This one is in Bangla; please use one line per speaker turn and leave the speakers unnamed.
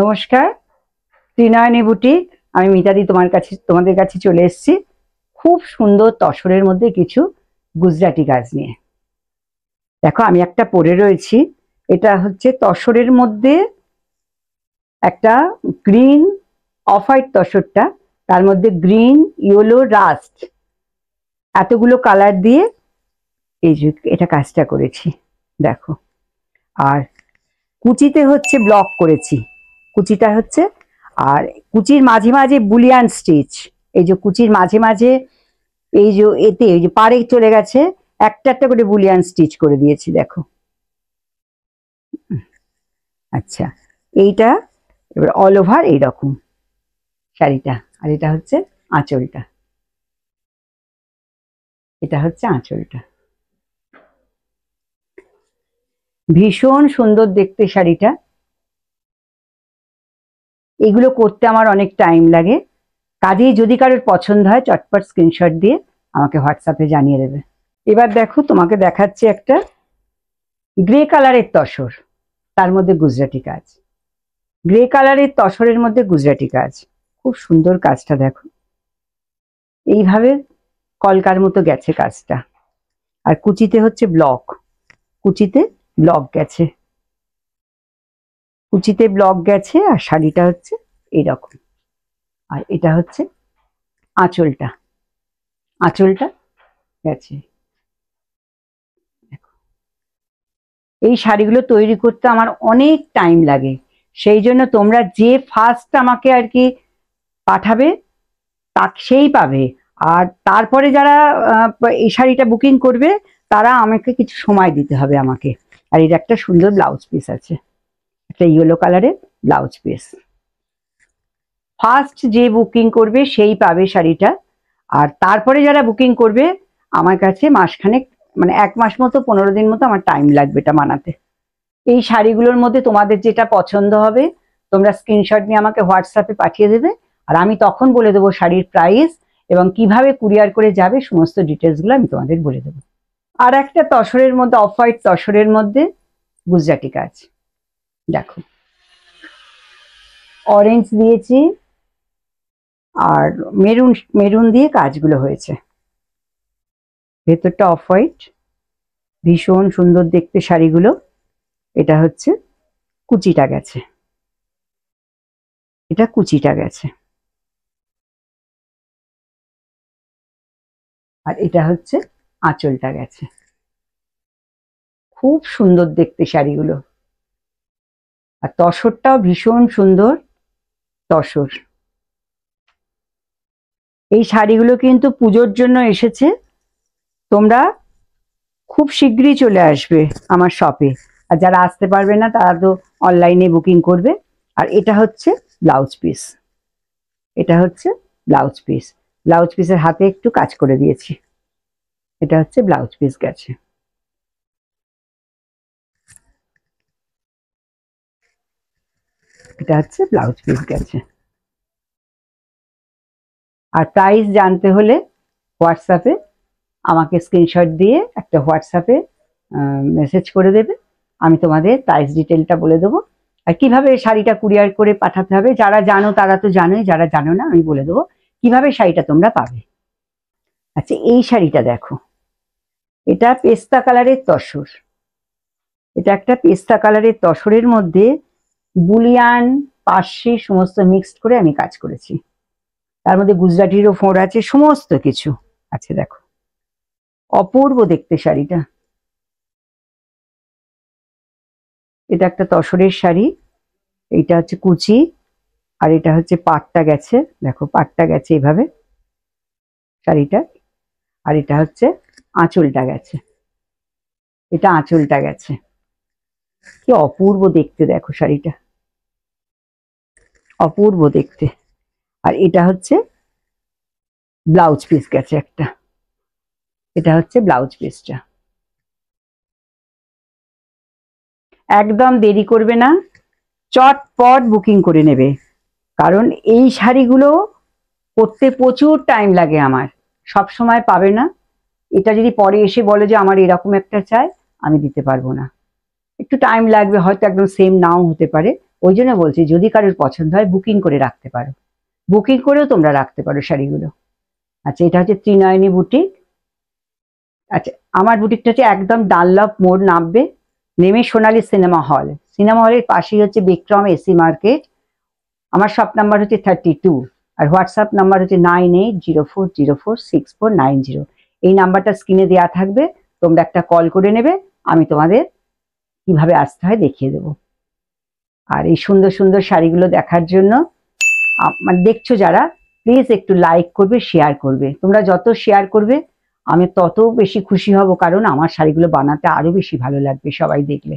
নমস্কার ত্রিনয়নী বুটি আমি মিতাদি তোমার কাছে তোমাদের কাছে চলে এসেছি খুব সুন্দর তসরের মধ্যে কিছু গুজরাটি গাছ নিয়ে দেখো আমি একটা পরে রয়েছি এটা হচ্ছে তসরের মধ্যে একটা গ্রিন অফ হোয়াইট তসরটা তার মধ্যে গ্রিন ইয়েলো রাস্ট এতগুলো কালার দিয়ে এই যে এটা কাজটা করেছি দেখো আর কুচিতে হচ্ছে ব্লক করেছি কুচিটা হচ্ছে আর কুচির মাঝে মাঝে বুলিয়ান স্টিচ এই যে কুচির মাঝে মাঝে এই যে এতে এই যে পারে চলে গেছে একটা একটা করে বুলিয়ান স্টিচ করে দিয়েছি দেখো আচ্ছা এইটা এবার অল ওভার এইরকম শাড়িটা আর এটা হচ্ছে আঁচলটা এটা হচ্ছে আঁচলটা ভীষণ সুন্দর দেখতে শাড়িটা এগুলো করতে আমার অনেক টাইম লাগে কাজেই যদি কারোর পছন্দ হয় চটপট স্ক্রিনশট দিয়ে আমাকে হোয়াটসঅ্যাপে জানিয়ে দেবে এবার দেখো তোমাকে দেখাচ্ছি একটা গ্রে কালারের তসর তার মধ্যে গুজরাটি কাজ গ্রে কালারের তসরের মধ্যে গুজরাটি কাজ খুব সুন্দর কাজটা দেখো এইভাবে কলকার মতো গেছে কাজটা আর কুচিতে হচ্ছে ব্লক কুচিতে ব্লক গেছে কুচিতে ব্লক গেছে আর শাড়িটা হচ্ছে এইরকম আর এটা হচ্ছে আঁচলটা আঁচলটা গেছে এই শাড়িগুলো তৈরি করতে আমার অনেক টাইম লাগে সেই জন্য তোমরা যে ফার্স্ট আমাকে আর কি পাঠাবে তা সেই পাবে আর তারপরে যারা এই শাড়িটা বুকিং করবে তারা আমাকে কিছু সময় দিতে হবে আমাকে আর এটা একটা সুন্দর ব্লাউজ পিস আছে একটা ইয়েলো কালারের ব্লাউজ পিস ফার্স্ট যে বুকিং করবে সেই পাবে শাড়িটা আর তারপরে যারা বুকিং করবে আমার কাছে মাসখানেক মানে এক মাস মতো পনেরো দিন মতো আমার টাইম লাগবে এটা মানাতে এই শাড়িগুলোর মধ্যে তোমাদের যেটা পছন্দ হবে তোমরা স্ক্রিনশট নিয়ে আমাকে হোয়াটসঅ্যাপে পাঠিয়ে দেবে আর আমি তখন বলে দেবো শাড়ির প্রাইস এবং কিভাবে কুরিয়ার করে যাবে সমস্ত ডিটেলসগুলো আমি তোমাদের বলে দেবো আর একটা তসরের মধ্যে অফ হোয়াইট তসরের মধ্যে গুজরাটি কাজ দেখো অরেঞ্জ দিয়েছি আর মেরুন মেরুন দিয়ে কাজগুলো হয়েছে ভেতরটা অফ হোয়াইট ভীষণ সুন্দর দেখতে শাড়িগুলো এটা হচ্ছে কুচিটা গেছে এটা কুচিটা গেছে আর এটা হচ্ছে আঁচলটা গেছে খুব সুন্দর দেখতে শাড়িগুলো আর তসরটাও ভীষণ সুন্দর তসর এই শাড়িগুলো কিন্তু পুজোর জন্য এসেছে তোমরা খুব শীঘ্রই চলে আসবে আমার শপে আর যারা আসতে পারবে না তারা তো অনলাইনে বুকিং করবে আর এটা হচ্ছে ব্লাউজ পিস এটা হচ্ছে ব্লাউজ পিস ব্লাউজ পিসের হাতে একটু কাজ করে দিয়েছি এটা হচ্ছে ব্লাউজ পিস গেছে এটা হচ্ছে ব্লাউজ পিস গেছে আর প্রাইস জানতে হলে হোয়াটসঅ্যাপে আমাকে স্ক্রিনশট দিয়ে একটা হোয়াটসঅ্যাপে মেসেজ করে দেবে আমি তোমাদের প্রাইস ডিটেলটা বলে দেবো আর কিভাবে শাড়িটা কুরিয়ার করে পাঠাতে হবে যারা জানো তারা তো জানোই যারা জানো না আমি বলে দেবো কিভাবে শাড়িটা তোমরা পাবে আচ্ছা এই শাড়িটা দেখো এটা পেস্তা কালারের তসর এটা একটা পেস্তা কালারের তসরের মধ্যে বুলিয়ান পার্শ্বে সমস্ত মিক্সড করে আমি কাজ করেছি তার মধ্যে গুজরাটিরও ফোঁড় আছে সমস্ত কিছু আছে দেখো অপূর্ব দেখতে শাড়িটা এটা একটা তসরের শাড়ি এটা হচ্ছে কুচি আর এটা হচ্ছে পাটটা গেছে দেখো পাটটা গেছে এভাবে শাড়িটা আর এটা হচ্ছে আঁচলটা গেছে এটা আঁচলটা গেছে কি অপূর্ব দেখতে দেখো শাড়িটা অপূর্ব দেখতে আর এটা হচ্ছে ব্লাউজ পিস গেছে একটা এটা হচ্ছে ব্লাউজ পিসটা একদম দেরি করবে না চটপট বুকিং করে নেবে কারণ এই শাড়িগুলো করতে প্রচুর টাইম লাগে আমার সব সময় পাবে না এটা যদি পরে এসে বলে যে আমার এরকম একটা চাই আমি দিতে পারবো না একটু টাইম লাগবে হয়তো একদম সেম নাও হতে পারে ওই জন্য বলছি যদি কারোর পছন্দ হয় বুকিং করে রাখতে পারো বুকিং করেও তোমরা রাখতে পারো শাড়িগুলো আচ্ছা এটা হচ্ছে ত্রিনয়নী বুটিক আচ্ছা আমার বুটিকটা হচ্ছে একদম ডানলভ মোড় নামবে নেমে সোনালী সিনেমা হল সিনেমা হলের পাশেই হচ্ছে বিক্রম এসি মার্কেট আমার শপ নাম্বার হচ্ছে থার্টি টু আর হোয়াটসঅ্যাপ নাম্বার হচ্ছে nine eight zero four zero four six four nine zero এই নাম্বারটা স্ক্রিনে দেওয়া থাকবে তোমরা একটা কল করে নেবে আমি তোমাদের কিভাবে আসতে হয় দেখিয়ে দেব আর এই সুন্দর সুন্দর শাড়িগুলো দেখার জন্য মানে দেখছো যারা প্লিজ একটু লাইক করবে শেয়ার করবে তোমরা যত শেয়ার করবে আমি তত বেশি খুশি হব কারণ আমার শাড়িগুলো বানাতে আরও বেশি ভালো লাগবে সবাই দেখলে